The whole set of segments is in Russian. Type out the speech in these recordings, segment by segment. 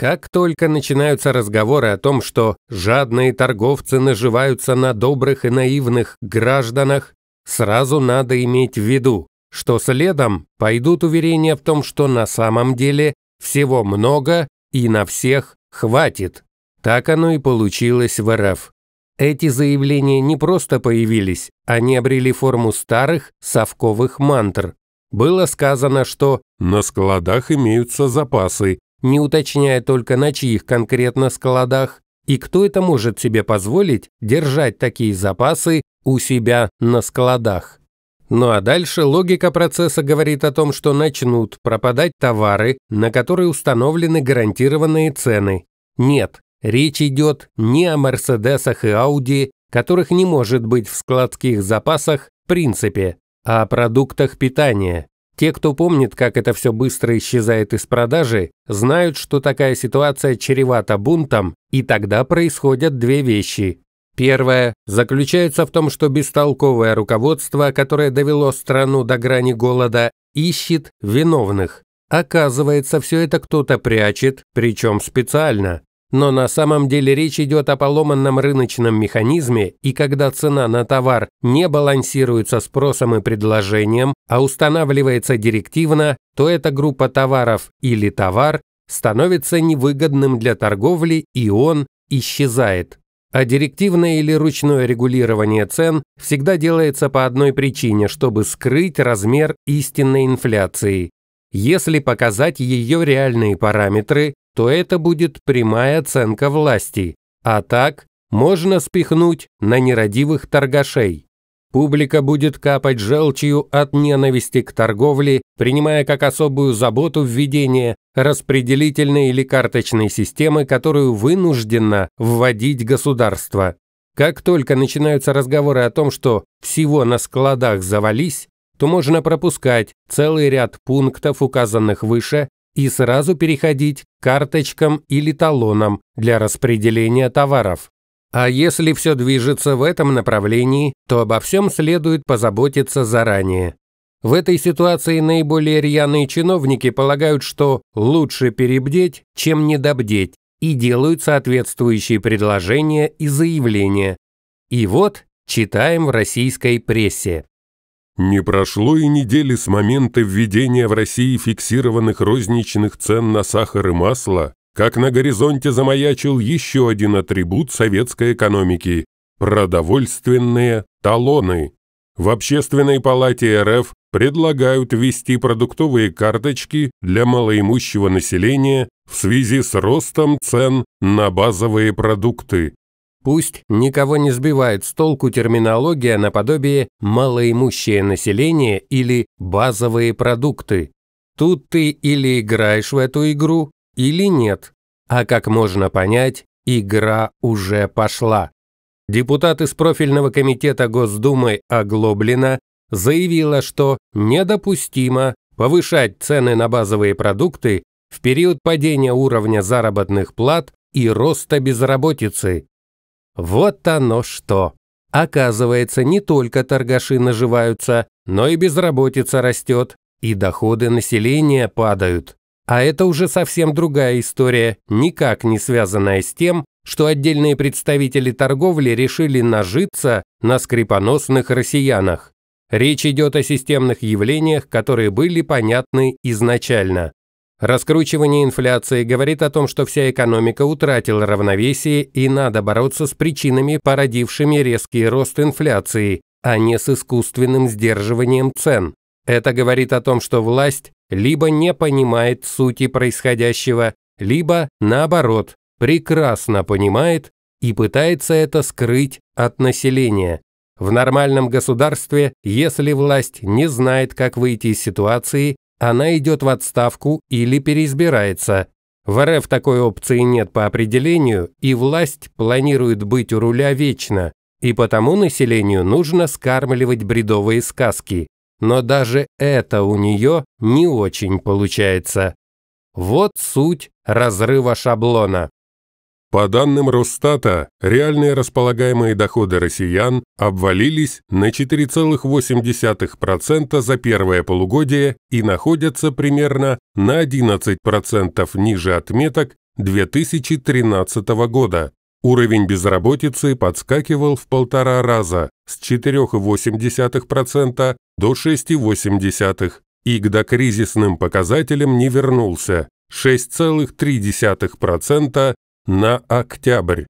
Как только начинаются разговоры о том, что жадные торговцы наживаются на добрых и наивных гражданах, сразу надо иметь в виду, что следом пойдут уверения в том, что на самом деле всего много и на всех хватит. Так оно и получилось в РФ. Эти заявления не просто появились, они обрели форму старых совковых мантр. Было сказано, что «на складах имеются запасы, не уточняя только на чьих конкретно складах, и кто это может себе позволить держать такие запасы у себя на складах. Ну а дальше логика процесса говорит о том, что начнут пропадать товары, на которые установлены гарантированные цены. Нет, речь идет не о Мерседесах и Ауди, которых не может быть в складских запасах в принципе, а о продуктах питания. Те, кто помнит, как это все быстро исчезает из продажи, знают, что такая ситуация чревата бунтом, и тогда происходят две вещи. Первое заключается в том, что бестолковое руководство, которое довело страну до грани голода, ищет виновных. Оказывается, все это кто-то прячет, причем специально. Но на самом деле речь идет о поломанном рыночном механизме, и когда цена на товар не балансируется спросом и предложением, а устанавливается директивно, то эта группа товаров или товар становится невыгодным для торговли, и он исчезает. А директивное или ручное регулирование цен всегда делается по одной причине, чтобы скрыть размер истинной инфляции. Если показать ее реальные параметры, то это будет прямая оценка власти, а так можно спихнуть на нерадивых торгашей. Публика будет капать желчью от ненависти к торговле, принимая как особую заботу введение распределительной или карточной системы, которую вынуждено вводить государство. Как только начинаются разговоры о том, что всего на складах завались, то можно пропускать целый ряд пунктов, указанных выше, и сразу переходить к карточкам или талонам для распределения товаров. А если все движется в этом направлении, то обо всем следует позаботиться заранее. В этой ситуации наиболее рьяные чиновники полагают, что лучше перебдеть, чем недобдеть, и делают соответствующие предложения и заявления. И вот читаем в российской прессе. Не прошло и недели с момента введения в России фиксированных розничных цен на сахар и масло, как на горизонте замаячил еще один атрибут советской экономики – продовольственные талоны. В Общественной палате РФ предлагают ввести продуктовые карточки для малоимущего населения в связи с ростом цен на базовые продукты. Пусть никого не сбивает с толку терминология наподобие «малоимущее население» или «базовые продукты». Тут ты или играешь в эту игру, или нет. А как можно понять, игра уже пошла. Депутат из профильного комитета Госдумы Оглоблина заявила, что недопустимо повышать цены на базовые продукты в период падения уровня заработных плат и роста безработицы. Вот оно что! Оказывается, не только торгаши наживаются, но и безработица растет, и доходы населения падают. А это уже совсем другая история, никак не связанная с тем, что отдельные представители торговли решили нажиться на скрипоносных россиянах. Речь идет о системных явлениях, которые были понятны изначально. Раскручивание инфляции говорит о том, что вся экономика утратила равновесие и надо бороться с причинами, породившими резкий рост инфляции, а не с искусственным сдерживанием цен. Это говорит о том, что власть либо не понимает сути происходящего, либо, наоборот, прекрасно понимает и пытается это скрыть от населения. В нормальном государстве, если власть не знает, как выйти из ситуации, она идет в отставку или переизбирается. В РФ такой опции нет по определению, и власть планирует быть у руля вечно, и потому населению нужно скармливать бредовые сказки. Но даже это у нее не очень получается. Вот суть разрыва шаблона. По данным Росстата, реальные располагаемые доходы россиян обвалились на 4,8% за первое полугодие и находятся примерно на 11% ниже отметок 2013 года. Уровень безработицы подскакивал в полтора раза с 4,8% до 6,8% и к докризисным показателям не вернулся 6,3% на октябрь.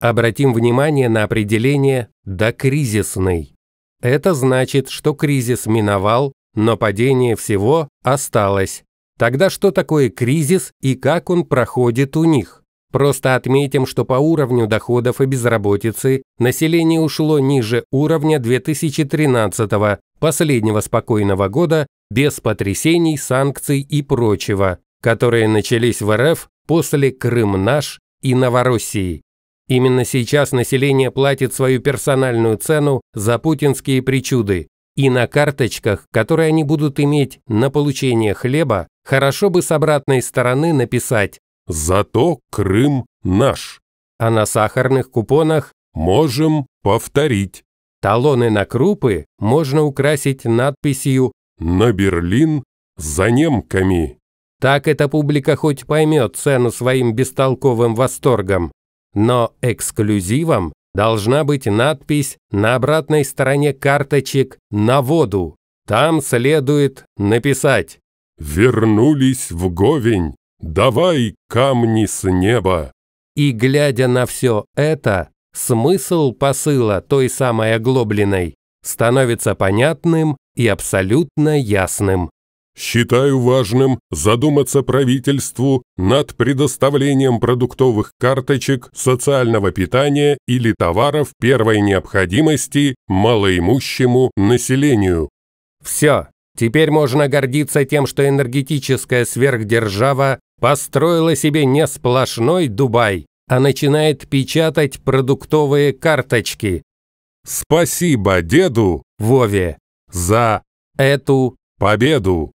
Обратим внимание на определение «докризисный». Это значит, что кризис миновал, но падение всего осталось. Тогда что такое кризис и как он проходит у них? Просто отметим, что по уровню доходов и безработицы население ушло ниже уровня 2013 го последнего спокойного года, без потрясений, санкций и прочего, которые начались в РФ после «Крым наш» и Новороссии. Именно сейчас население платит свою персональную цену за путинские причуды, и на карточках, которые они будут иметь на получение хлеба, хорошо бы с обратной стороны написать «Зато Крым наш», а на сахарных купонах «Можем повторить». Талоны на крупы можно украсить надписью «На Берлин за немками». Так эта публика хоть поймет цену своим бестолковым восторгам. Но эксклюзивом должна быть надпись на обратной стороне карточек «На воду». Там следует написать «Вернулись в Говень, давай камни с неба». И глядя на все это, смысл посыла той самой оглобленной становится понятным и абсолютно ясным. Считаю важным задуматься правительству над предоставлением продуктовых карточек социального питания или товаров первой необходимости малоимущему населению. Все, теперь можно гордиться тем, что энергетическая сверхдержава построила себе не сплошной Дубай, а начинает печатать продуктовые карточки. Спасибо деду Вове за эту победу.